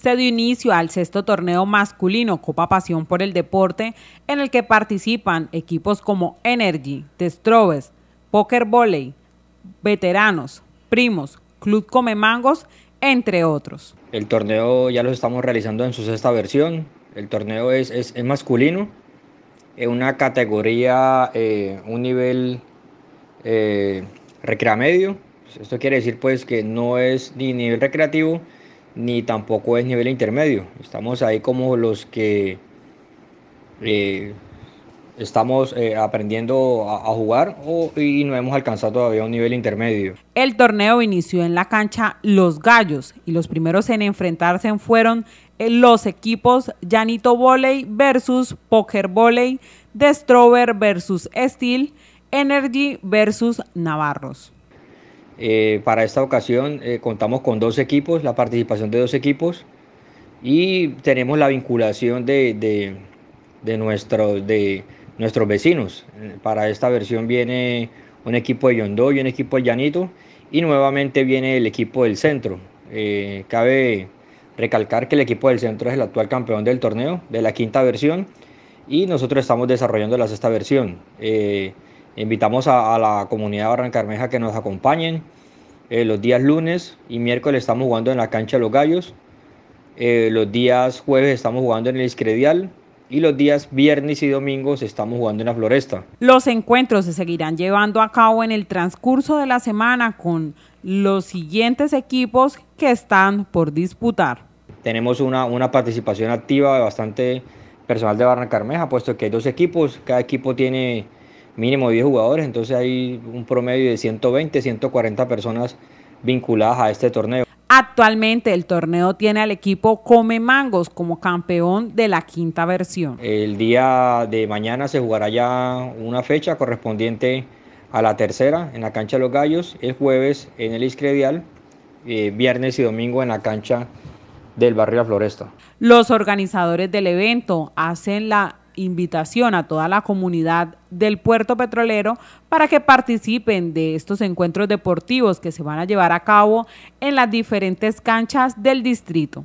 se dio inicio al sexto torneo masculino Copa Pasión por el Deporte, en el que participan equipos como Energy, Destrobes, Poker Volley, Veteranos, Primos, Club Come Mangos, entre otros. El torneo ya lo estamos realizando en su sexta versión. El torneo es, es, masculino, en una categoría, eh, un nivel eh, recreamedio. Pues esto quiere decir pues que no es ni nivel recreativo, ni tampoco es nivel intermedio. Estamos ahí como los que eh, estamos eh, aprendiendo a, jugar y no hemos alcanzado todavía un nivel intermedio. El torneo inició en la cancha Los Gallos y los primeros en enfrentarse fueron eh, los equipos Llanito Volley versus Poker Volley, Destrover versus Steel, Energy versus Navarros. Eh, para esta ocasión eh, contamos con dos equipos, la participación de dos equipos y tenemos la vinculación de, de nuestros vecinos. Para esta versión viene un equipo de Yondó y un equipo de Llanito y nuevamente viene el equipo del centro. Eh, cabe recalcar que el equipo del centro es el actual campeón del torneo de la quinta versión y nosotros estamos desarrollando la sexta versión. Invitamos a, la comunidad de Barrancarmeja que nos acompañen. Eh, los días lunes y miércoles estamos jugando en la cancha de los gallos. Eh, los días jueves estamos jugando en el Iscredial y los días viernes y domingos estamos jugando en la Floresta. Los encuentros se seguirán llevando a cabo en el transcurso de la semana con los siguientes equipos que están por disputar. Tenemos una, una participación activa de bastante personal de Barrancarmeja, puesto que hay dos equipos, cada equipo tiene mínimo 10 jugadores, entonces hay un promedio de 120, 140 personas vinculadas a este torneo. Actualmente el torneo tiene al equipo Come Mangos como campeón de la quinta versión. El día de mañana se jugará ya una fecha correspondiente a la tercera en la cancha de los Gallos, el jueves en el Iscredial, eh, viernes y domingo en la cancha del barrio La Floresta. Los organizadores del evento hacen la invitación a toda la comunidad del puerto petrolero para que participen de estos encuentros deportivos que se van a llevar a cabo en las diferentes canchas del distrito.